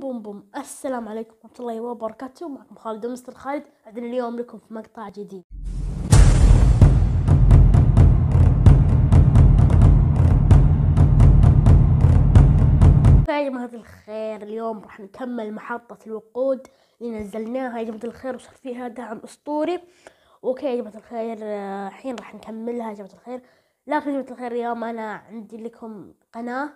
بوم بوم بوم السلام عليكم ورحمة الله وبركاته معكم خالد ومستر خالد عندنا اليوم لكم في مقطع جديد يا جماعة الخير اليوم راح نكمل محطة الوقود اللي نزلناها يا جماعة الخير وصار فيها دعم أسطوري اوكي يا جماعة الخير آه، الحين راح نكملها يا جماعة الخير لكن يا جماعة الخير اليوم أنا عندي لكم قناة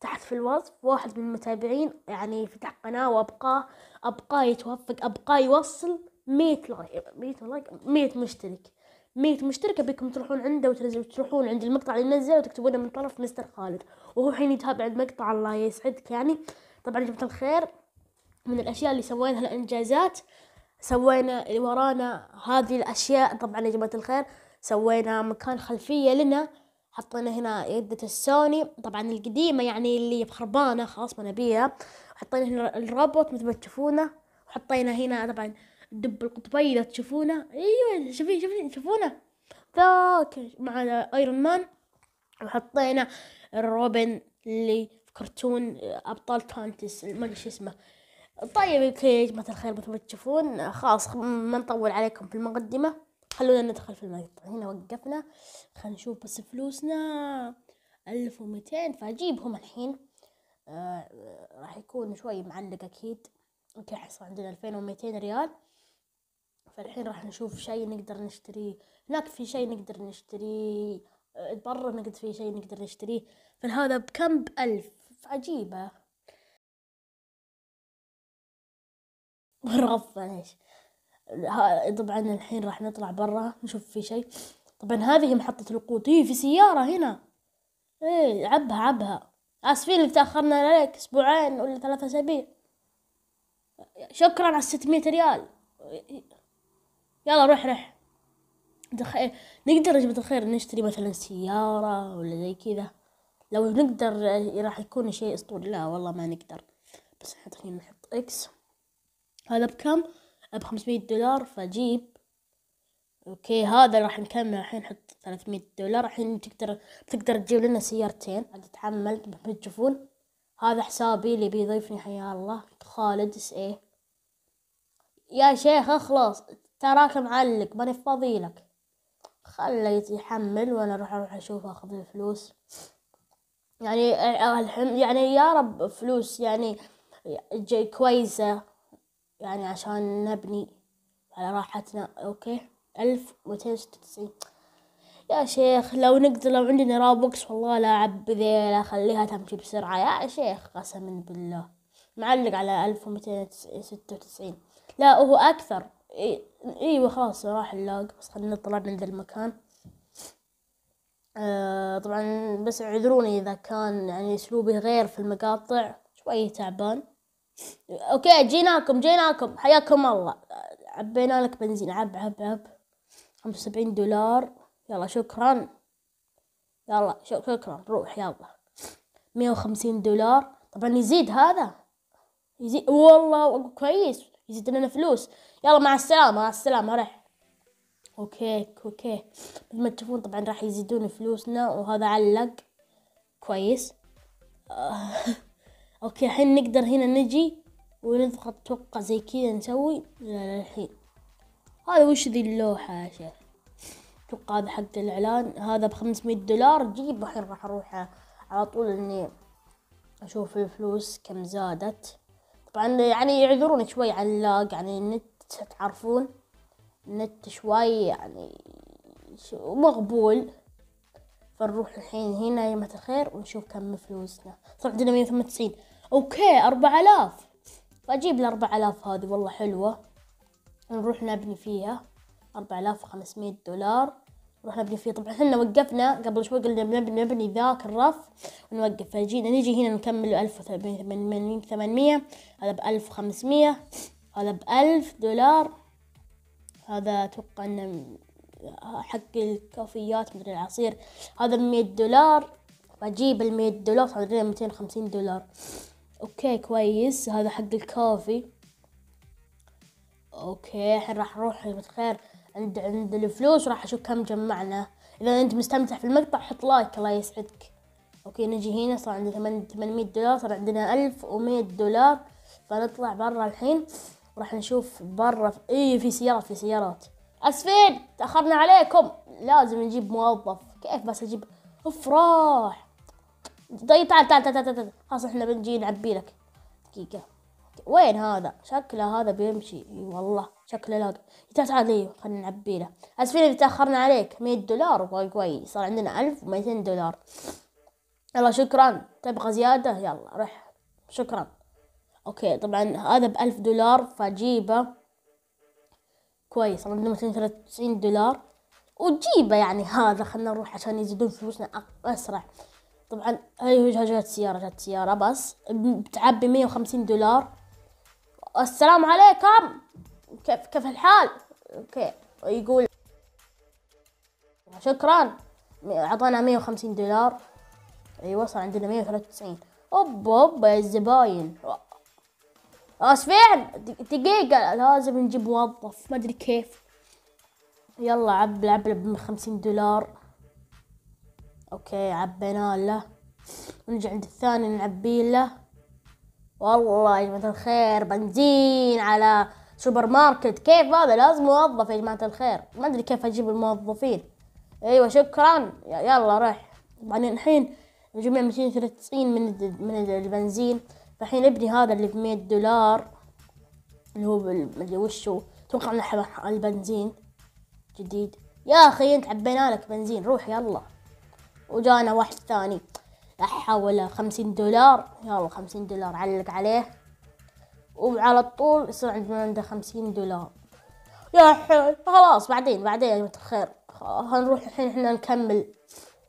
تحت في الوصف واحد من المتابعين يعني فتح قناة وأبقاه أبقاه يتوفق أبقاه يوصل مية لايك مية لايك مية مشترك مية مشترك أبيكم تروحون عنده تروحون عند المقطع اللي نزله وتكتبونه من طرف مستر خالد وهو الحين يتابع المقطع الله يسعدك يعني طبعا يا جماعة الخير من الأشياء اللي سويناها الإنجازات سوينا ورانا هذه الأشياء طبعا يا جماعة الخير سوينا مكان خلفية لنا حطينا هنا يدة السوني طبعا القديمة يعني اللي خربانة خلاص ما نبيها حطينا هنا الروبوت مثل ما تشوفونه وحطينا هنا طبعا الدب القطبي اذا تشوفونه ايوه شوفين شوفين شوفونه ذاك مع ايرون مان وحطينا الروبن اللي في كرتون ابطال تانتس ما ادري شو اسمه طيب اوكي يا جماعه الخير مثل ما تشوفون خلاص ما نطول عليكم في المقدمه خلونا ندخل في المقطع طيب، هنا وقفنا خلينا نشوف بس فلوسنا ألف ومئتين فأجيبهم الحين آه راح يكون شوي معلق أكيد أوكي حصل عندنا ألفين ومئتين ريال فالحين راح نشوف شيء نقدر نشتريه هناك في شيء نقدر نشتريه آه، برا نقدر في شيء نقدر نشتريه فهذا بكم بألف عجيبة رفع ايش طبعا الحين راح نطلع برا نشوف في شيء طبعا هذه محطة الوقود هي إيه، في سيارة هنا ايه عبها عبها اسفين اللي تاخرنا عليك اسبوعين ولا ثلاثة اسابيع شكرا على الستمية ريال يلا روح روح إيه، نقدر يا جماعة الخير نشتري مثلا سيارة ولا زي كذا لو نقدر إيه، راح يكون شيء اسطوري لا والله ما نقدر بس خلينا نحط اكس هذا بكم بخمسمية دولار فجيب اوكي هذا راح نكمل الحين نحط 300 دولار الحين تقدر تقدر تجيب لنا سيارتين عاد اتحمل تشوفون هذا حسابي اللي بيضيفني حيا الله خالد اس ايه يا شيخ اخلص تراك معلق ماني فاضي لك خله يحمل وانا اروح اروح اشوف اخذ الفلوس يعني الحمد يعني يا رب فلوس يعني جاي كويسه يعني عشان نبني على راحتنا أوكي ألف ومئتين وستة وتسعين يا شيخ لو نقدر لو عندنا رابوكس والله لا عب ذيلا خليها تمشي بسرعة يا شيخ قسما بالله معلق على ألف ومتين ستة وتسعين لا هو أكثر ايوه خلاص راح اللاج بس خلينا نطلع من ذا المكان آه طبعا بس اعذروني اذا كان يعني اسلوبي غير في المقاطع شوي تعبان اوكي جيناكم جيناكم حياكم الله عبينا لك بنزين عب عب عب خمسة وسبعين دولار يلا شكرا يلا شكرا روح يلا مية وخمسين دولار طبعا يزيد هذا يزيد والله كويس يزيد لنا فلوس يلا مع السلامة مع السلامة رح اوكي اوكي مثل ما تشوفون طبعا راح يزيدون فلوسنا وهذا علق كويس اوكي الحين نقدر هنا نجي ونضغط توقع زي كذا نسوي الحين هذا وش ذي اللوحة يا شيخ اتوقع هذا حق الاعلان هذا بخمسمية دولار جيب الحين راح اروح على طول اني اشوف الفلوس كم زادت طبعا يعني يعذروني شوي على اللاج يعني النت تعرفون النت شوي يعني مقبول فنروح الحين هنا يا الخير ونشوف كم فلوسنا صار عندنا مية وثمانية وتسعين اوكي اربع آلاف فأجيب الاربع آلاف هذه والله حلوة نروح نبني فيها اربع آلاف وخمسمية دولار نروح نبني فيها طبعا احنا وقفنا قبل شوي قلنا بنبني نبني ذاك الرف ونوقف فجينا نجي هنا نكمل ألف وثمانين ثمانمية هذا بألف وخمسمية هذا بألف دولار هذا أتوقع إنه حق الكوفيات مدري العصير هذا بمية دولار بجيب المية دولار هذا ميتين وخمسين دولار اوكي كويس هذا حق الكافي اوكي الحين راح نروح بالخير عند عند الفلوس راح اشوف كم جمعنا اذا انت مستمتع في المقطع حط لايك الله يسعدك اوكي نجي هنا صار عندنا 800 دولار صار عندنا 1100 دولار فنطلع برا الحين راح نشوف برا إيه، في... اي في سيارات في سيارات اسفين تاخرنا عليكم لازم نجيب موظف كيف بس اجيب افراح طيب تعال تعال تعال تعال, تعال. خلاص احنا بنجي نعبي لك دقيقة وين هذا؟ شكله هذا بيمشي اي والله شكله لاقي تعال تعال ايوه خلينا نعبي له اسفين اللي تاخرنا عليك 100 دولار كويس صار عندنا 1200 دولار يلا شكرا تبغى زيادة يلا روح شكرا اوكي طبعا هذا بألف دولار فجيبه كويس عندنا 293 دولار وتجيبه يعني هذا خلنا نروح عشان يزيدون فلوسنا أسرع طبعا هاي جات سيارة جات سيارة بس بتعبي مية 150 دولار السلام عليكم كيف كيف الحال؟ اوكي يقول شكرا اعطانا 150 دولار ايوه صار عندنا 193 اوب اوب يا الزباين اسفين دقيقة لازم نجيب موظف ما ادري كيف يلا عب العب ب 50 دولار اوكي عبينا له ونجي عند الثاني نعبي له والله يا جماعة الخير بنزين على سوبر ماركت كيف هذا لازم موظف يا جماعة الخير ما ادري كيف اجيب الموظفين ايوه شكرا يلا روح بعدين يعني الحين جميع 293 من من البنزين فالحين ابني هذا اللي ب 100 دولار اللي هو مدري وشو اتوقع انه البنزين جديد يا اخي انت عبينا لك بنزين روح يلا وجانا واحد ثاني حوله خمسين دولار يلا خمسين دولار علق عليه وعلى طول يصير عندنا عنده خمسين دولار يا حلو خلاص بعدين بعدين متخير هنروح الحين احنا نكمل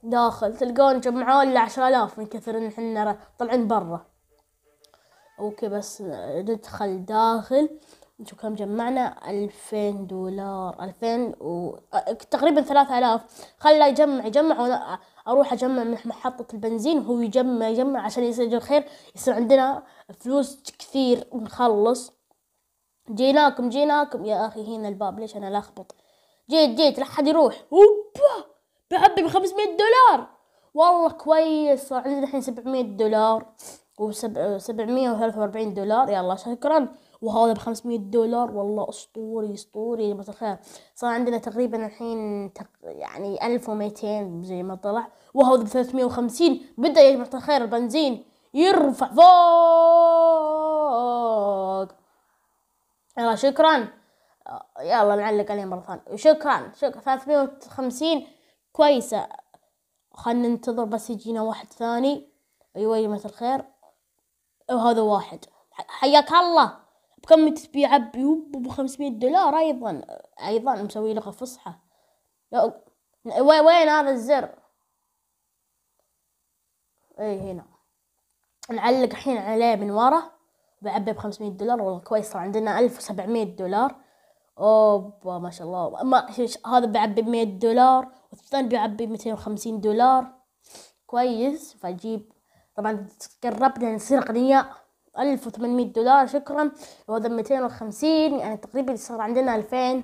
داخل تلقون جمعوا لنا عشرة آلاف من كثر ان احنا طلعين برا اوكي بس ندخل داخل نشوف كم جمعنا ألفين دولار ألفين و تقريبا ثلاثة آلاف خله يجمع يجمع اروح اجمع من محطه البنزين وهو يجمع يجمع عشان يسجل خير يصير عندنا فلوس كثير ونخلص جيناكم جيناكم يا اخي هنا الباب ليش انا لخبط جيت جيت لا حد يروح اوبا بعبي ب 500 دولار والله كويس صار عندنا الحين 700 دولار و 743 دولار يلا شكرا وهذا ب 500 دولار والله اسطوري اسطوري ما تتخيل صار عندنا تقريبا الحين تق... يعني 1200 زي ما طلع وهذا ب 350 بدا يا جماعه الخير البنزين يرفع فوق يلا شكرا يلا نعلق عليه مره ثانيه شكرا شكرا 350 كويسه خلنا ننتظر بس يجينا واحد ثاني ايوه يا جماعه الخير وهذا واحد حياك الله وكم تبيعه بيوب ب 500 دولار ايضا ايضا مسوي لغه فصحى وين هذا الزر اي هنا نعلق الحين عليه من ورا بعبي ب 500 دولار والله كويس صار عندنا 1700 دولار اوبا ما شاء الله ما هذا بعبي ب 100 دولار والثاني بيعبي ب 250 دولار كويس فاجيب طبعا قربنا نصير اغنياء 1800 دولار شكرا وهذا 250 يعني تقريبا صار عندنا 2000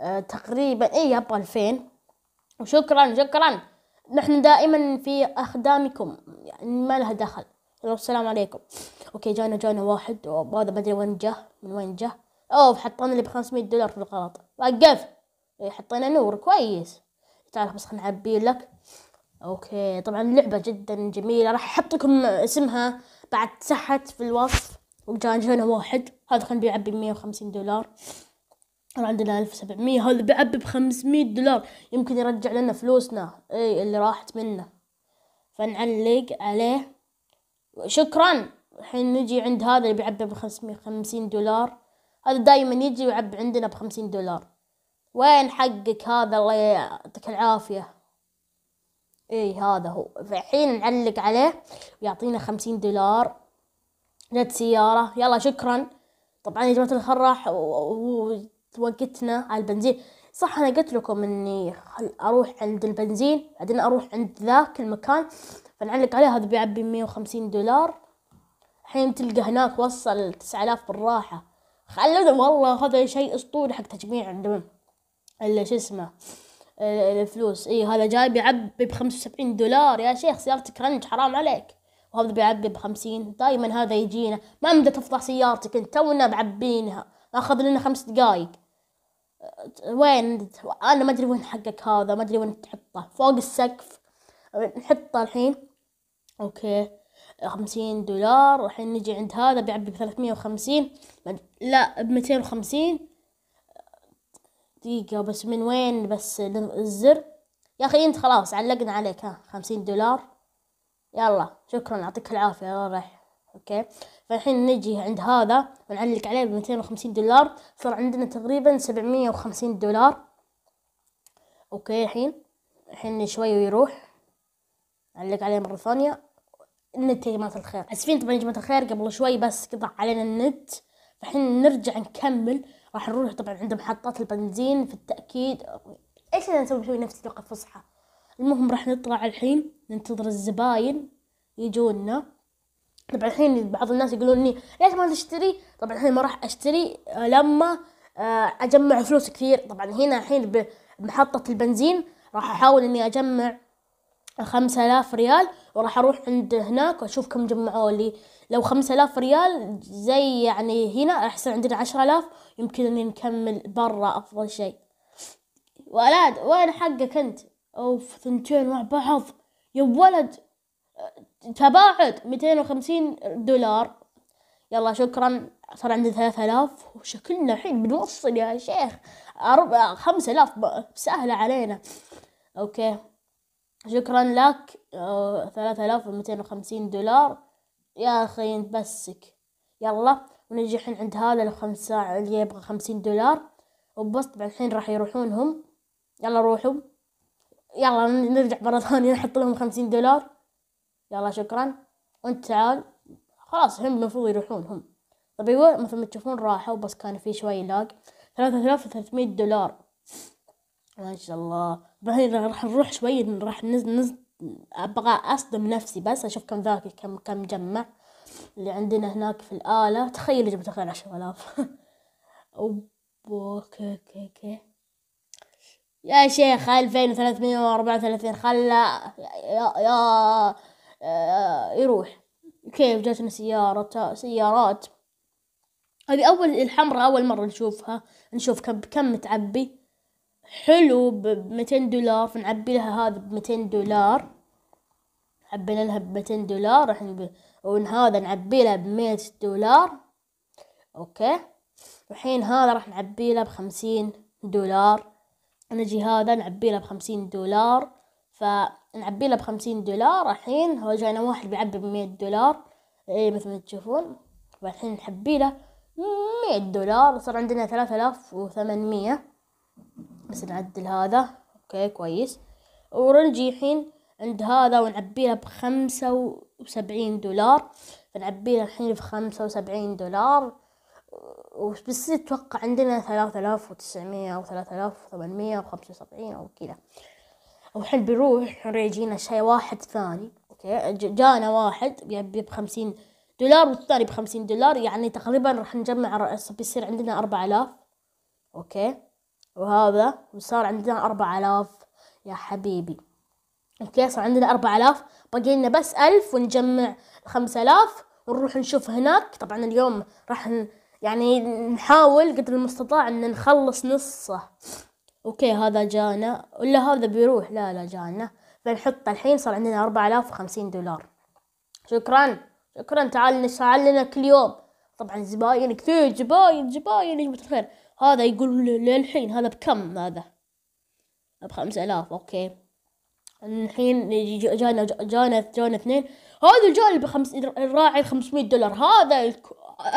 آه تقريبا اي يب 2000 وشكرا شكرا نحن دائما في اخدامكم يعني ما لها دخل السلام عليكم اوكي جانا جانا واحد وهذا ما ادري وين جه من وين جه اوف حطينا اللي ب 500 دولار الغلط وقف إيه، حطينا نور كويس تعال بس خلنا نعبي لك اوكي طبعا لعبه جدا جميله راح احط لكم اسمها بعد تحت في الوصف وجان هنا واحد هذا كان بيعبي بمية وخمسين دولار عندنا ألف سبعمية هذا بيعبي بخمسمية دولار يمكن يرجع لنا فلوسنا اي اللي راحت منه فنعلق عليه شكرا الحين نجي عند هذا اللي بيعبي بخمسمية خمسين دولار هذا دايما يجي ويعبي عندنا بخمسين دولار وين حقك هذا الله يعطيك العافية اي هذا هو فالحين نعلق عليه ويعطينا خمسين دولار جت سيارة يلا شكرا طبعا يا جماعة الخير راح ووقتنا على البنزين صح انا قلت لكم اني اروح عند البنزين بعدين اروح عند ذاك المكان فنعلق عليه هذا بيعبي مية وخمسين دولار الحين تلقى هناك وصل تسعة آلاف بالراحة خلونا والله هذا شيء اسطوري حق تجميع عندهم اللي شو اسمه آه، الفلوس اي هذا جاي بيعبي ب 75 دولار يا شيخ سيارتك رنج حرام عليك وهذا بيعبي ب 50 دائما هذا يجينا ما مدى تفضح سيارتك انت تونا معبينها اخذ لنا خمس دقايق آه، وين انا ما ادري وين حقك هذا ما ادري وين تحطه فوق السقف نحطه الحين اوكي خمسين دولار والحين نجي عند هذا بيعبي بثلاثمية وخمسين لا بميتين وخمسين دقيقة بس من وين بس الزر يا أخي أنت خلاص علقنا عليك ها خمسين دولار يلا شكرا يعطيك العافية يا رح أوكي فالحين نجي عند هذا ونعلق عليه بميتين وخمسين دولار صار عندنا تقريبا سبعمية وخمسين دولار أوكي الحين الحين شوي ويروح نعلق عليه مرة ثانية النت يا جماعة الخير آسفين طبعا يا جماعة الخير قبل شوي بس قطع علينا النت فالحين نرجع نكمل راح نروح طبعا عند محطات البنزين في التأكيد ايش اللي نسوي نسوي نفس توقف فصحى المهم راح نطلع الحين ننتظر الزباين يجونا طبعا الحين بعض الناس يقولون لي ليش ما تشتري طبعا الحين ما راح اشتري آه، لما آه، اجمع فلوس كثير طبعا هنا الحين بمحطة البنزين راح احاول اني اجمع خمسة آلاف ريال وراح أروح عند هناك وأشوف كم جمعوا لي لو خمسة آلاف ريال زي يعني هنا راح يصير عندنا عشرة آلاف يمكن إني نكمل برا أفضل شيء ولد وين حقك أنت؟ أوف ثنتين مع بعض يا ولد تباعد ميتين وخمسين دولار يلا شكرا صار عندي ثلاثة آلاف وشكلنا الحين بنوصل يا شيخ أربعة خمسة آلاف سهلة علينا أوكي شكرا لك آه، ثلاثة آلاف ومئتين وخمسين دولار يا أخي بسك يلا ونجي الحين عند هذا الخمسة اللي يبغى خمسين دولار وبس الحين راح يروحون هم يلا روحوا يلا نرجع مرة ثانية نحط لهم خمسين دولار يلا شكرا وانت تعال خلاص هم المفروض يروحون هم طب ايوه مثل ما تشوفون راحوا بس كان في شوي لاق ثلاثة آلاف وثلاثمية دولار ما شاء الله بعدين راح نروح شوي راح نز نز ابغى اصدم نفسي بس اشوف كم ذاكر كم كم جمع اللي عندنا هناك في الآلة تخيل جبت غير عشرة آلاف اوكي اوكي اوكي يا شيخ ألفين وثلاثمية وأربعة وثلاثين خلا يا يا آه، يروح كيف جاتنا سيارة سيارات هذه أول الحمراء أول مرة نشوفها نشوف كم كم متعبي حلو بميتين دولار فنعبي لها هذا بميتين دولار عبينا لها بميتين دولار راح وهذا نعبي له بمية دولار اوكي الحين هذا راح نعبي له بخمسين دولار نجي هذا نعبي له بخمسين دولار فنعبي له بخمسين دولار الحين هو جاينا واحد بيعبي بمية دولار اي مثل ما تشوفون فالحين نحبي له مية دولار صار عندنا ثلاثة آلاف بس نعدل هذا اوكي كويس ورنجي الحين عند هذا ونعبيها بخمسة وسبعين دولار فنعبيها الحين بخمسة وسبعين دولار وبتصير أتوقع عندنا ثلاثة آلاف وتسعمية أو ثلاثة آلاف وثمانمية وخمسة وسبعين أو كذا والحين بيروح يجينا شي واحد ثاني اوكي جانا واحد بيبي بخمسين دولار والثاني بخمسين دولار يعني تقريبا راح نجمع بيصير عندنا أربعة آلاف اوكي وهذا وصار عندنا أربع آلاف يا حبيبي أوكي صار عندنا أربع آلاف باقي لنا بس ألف ونجمع خمسة آلاف ونروح نشوف هناك طبعا اليوم راح ن... يعني نحاول قدر المستطاع ان نخلص نصه اوكي هذا جانا ولا هذا بيروح لا لا جانا فنحط الحين صار عندنا أربعة آلاف وخمسين دولار شكرا شكرا تعال نسعى لنا كل يوم طبعا زباين كثير زباين زباين يا جماعة الخير هذا يقول للحين هذا بكم هذا بخمسة آلاف أوكي الحين جانا جانا جانا اثنين هذا الجاني بخمس الراعي خمسمية دولار هذا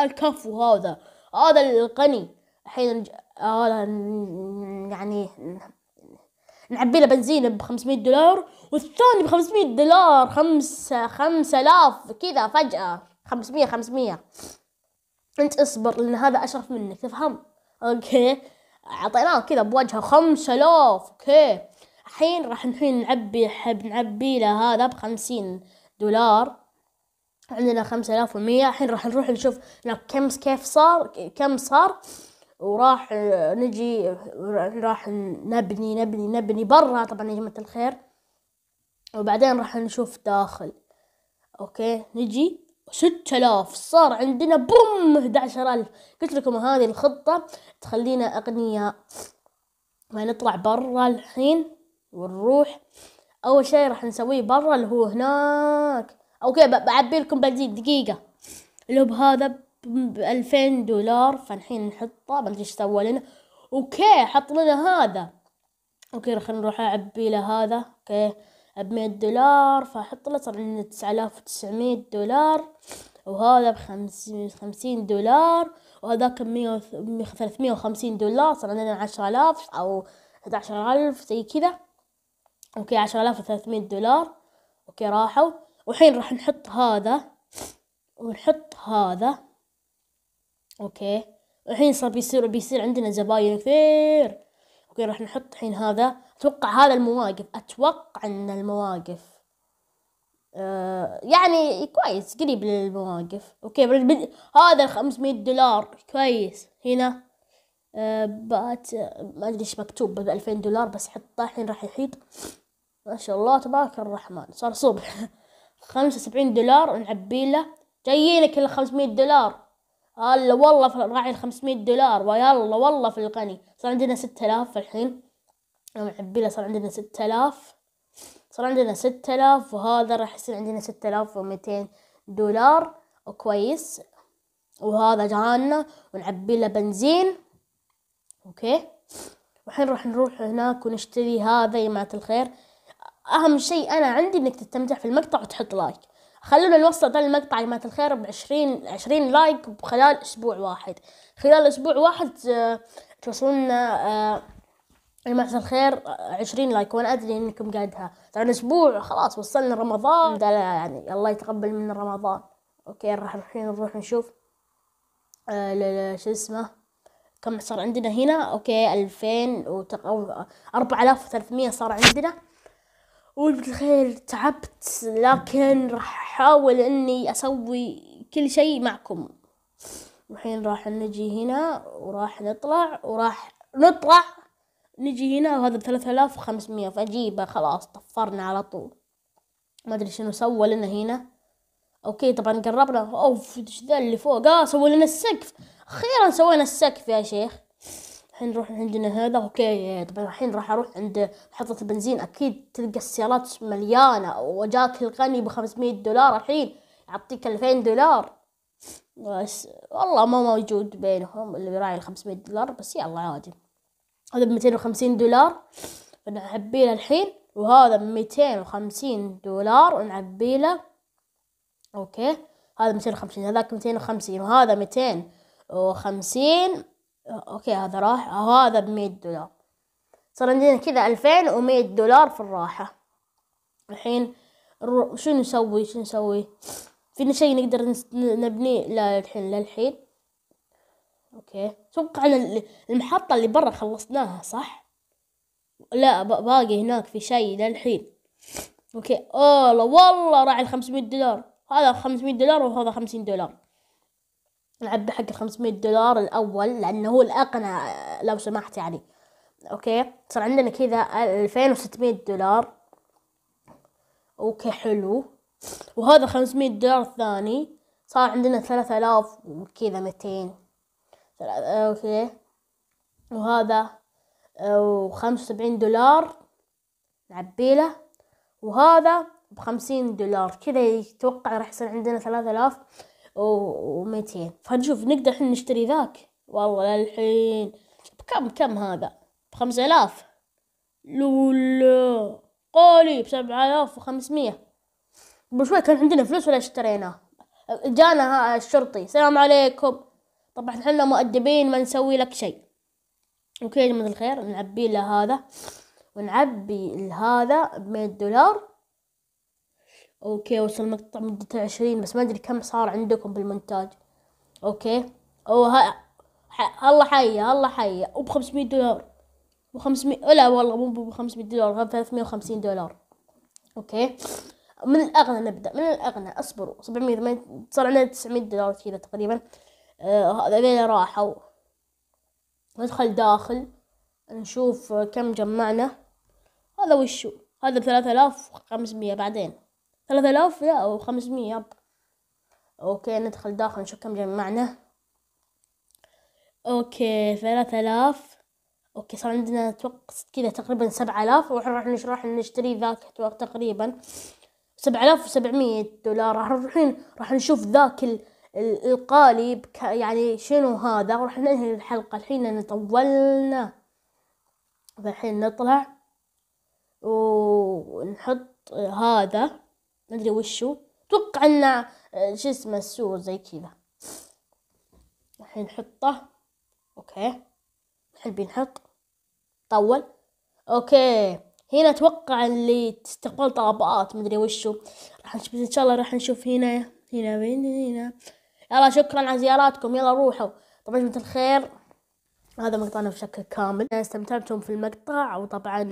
الكفو هذا هذا الغني الحين هذا يعني نعبي له بنزين بخمسمية دولار والثاني بخمسمية دولار خمسة خمسة آلاف كذا فجأة خمسمية خمسمية انت اصبر لان هذا اشرف منك تفهم اوكي عطيناه كذا بوجهه خمسة آلاف اوكي الحين راح الحين نعبي حب نعبي له هذا بخمسين دولار عندنا خمسة آلاف ومية الحين راح نروح نشوف كم كيف صار كم صار وراح نجي راح نبني نبني نبني برا طبعا يا جماعة الخير وبعدين راح نشوف داخل اوكي نجي ستة آلاف صار عندنا بوم ألف قلت لكم هذه الخطة تخلينا أغنياء ما نطلع برا الحين ونروح أول شيء راح نسويه برا اللي هو هناك أوكي بعبي لكم بنزين دقيقة اللي هو بهذا بألفين دولار فالحين نحطه ما ادري ايش سوى لنا اوكي حط لنا هذا اوكي راح نروح اعبي له هذا اوكي بمية دولار فحط له صار عندنا آلاف وتسعمية دولار وهذا بخمسين دولار وهذاك بمية ثلاثمية وخمسين دولار صار عندنا عشرة آلاف أو أحد عشر ألف زي كذا أوكي عشرة آلاف وثلاثمية دولار أوكي راحوا والحين راح نحط هذا ونحط هذا أوكي الحين صار بيصير بيصير عندنا زباين كثير اوكي راح نحط حين هذا اتوقع هذا المواقف اتوقع ان المواقف أه يعني كويس قريب للمواقف اوكي هذا 500 دولار كويس هنا آه، بات ما ادري ايش مكتوب ب 2000 دولار بس حطه الحين راح يحيط ما شاء الله تبارك الرحمن صار صبح 75 دولار نعبي له جايينك ال 500 دولار هلا والله في الراعي ال 500 دولار ويلا والله في الغني صار عندنا 6000 الحين يوم عبيله صار عندنا 6000 صار عندنا 6000 وهذا راح يصير عندنا 6200 دولار كويس وهذا جانا ونعبي له بنزين اوكي والحين راح نروح هناك ونشتري هذا يا جماعه الخير اهم شيء انا عندي انك تستمتع في المقطع وتحط لايك خلونا نوصل ذا المقطع يا جماعة الخير بعشرين عشرين لايك خلال أسبوع واحد خلال أسبوع واحد آه، توصلونا آه، يا جماعة الخير آه، عشرين لايك وأنا أدري إنكم قادها ترى أسبوع خلاص وصلنا رمضان ده يعني الله يتقبل منا رمضان أوكي راح الحين نروح نشوف آه شو اسمه كم صار عندنا هنا أوكي ألفين و 4300 أربعة آلاف صار عندنا بالخير تعبت لكن راح أحاول إني أسوي كل شيء معكم الحين راح نجي هنا وراح نطلع وراح نطلع نجي هنا وهذا بثلاثة آلاف وخمسمية فأجيبه خلاص طفرنا على طول ما أدري شنو سوى لنا هنا أوكي طبعا قربنا أوف إيش ذا اللي فوق آه سوى لنا السقف أخيرا سوينا السقف يا شيخ الحين نروح عندنا هذا اوكي طبعا الحين راح اروح عند محطة البنزين اكيد تلقى السيارات مليانة وجاك الغني بخمسمية دولار الحين يعطيك الفين دولار بس والله ما موجود بينهم اللي راعي 500 دولار بس يلا عادي هذا بميتين وخمسين دولار له الحين وهذا بميتين وخمسين دولار له اوكي هذا ميتين وخمسين هذاك ميتين وخمسين وهذا ميتين وخمسين اوكي هذا راح هذا بمية دولار صار عندنا كذا ألفين ومية دولار في الراحة الحين شو نسوي شو نسوي فينا شيء نقدر نبني لا الحين للحين اوكي اتوقع على المحطة اللي برا خلصناها صح لا باقي هناك في شيء للحين اوكي اوه والله راعي الخمسمية دولار هذا خمسمية دولار وهذا خمسين دولار نعبي حق 500 دولار الأول لأنه هو الأقنع لو سمحت يعني أوكي صار عندنا كذا 2600 دولار أوكي حلو وهذا 500 دولار الثاني صار عندنا 3000 وكذا 200 أوكي وهذا و 75 دولار نعبي له وهذا بخمسين دولار كذا يتوقع راح يصير عندنا ثلاثة آلاف وميتين فنشوف نقدر احنا نشتري ذاك والله للحين بكم كم هذا بخمس آلاف لولا قولي بسبعة آلاف وخمسمية بشوي كان عندنا فلوس ولا اشتريناه جانا الشرطي السلام عليكم طبعا احنا مؤدبين ما نسوي لك شيء اوكي يا جماعة الخير نعبي له هذا ونعبي لهذا ب 100 دولار اوكي وصل مقطع مدته عشرين بس ما ادري كم صار عندكم بالمونتاج اوكي او ها الله حي الله حي وب 500 دولار ب 500 لا والله مو ب 500 دولار 350 دولار اوكي من الاغنى نبدا من الاغنى اصبروا 700 صار عندنا 900 دولار كذا تقريبا أه، هذا آه راحوا ندخل داخل نشوف كم جمعنا هذا وشو هذا ب 3500 بعدين ثلاثة آلاف أو خمسمية يب أوكي ندخل داخل نشوف كم جمعنا أوكي ثلاثة آلاف أوكي صار عندنا أتوقع كذا تقريبا سبعة آلاف وراح راح نشتري ذاك أتوقع تقريبا سبعة آلاف وسبعمية دولار راح الحين راح نشوف ذاك ال... القالب يعني شنو هذا راح ننهي الحلقة الحين لأن طولنا فالحين نطلع ونحط هذا مدري وشو توقع انه آه، شو اسمه السور زي كذا الحين نحطه اوكي الحين بنحط طول اوكي هنا اتوقع اللي تستقبل طلبات مدري وشو راح نشوف ان شاء الله راح نشوف هنا هنا وين هنا يلا شكرا على زياراتكم يلا روحوا طبعا جماعة الخير هذا مقطعنا بشكل كامل استمتعتم في المقطع وطبعا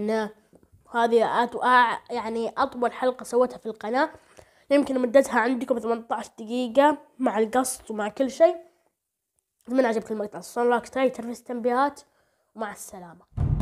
وهذه آه، يعني أطول حلقة سويتها في القناة يمكن مدتها عندكم 18 دقيقة مع القصد ومع كل شيء أتمنى عجبكم المقطع صار لايك ترى تنبيهات ومع السلامة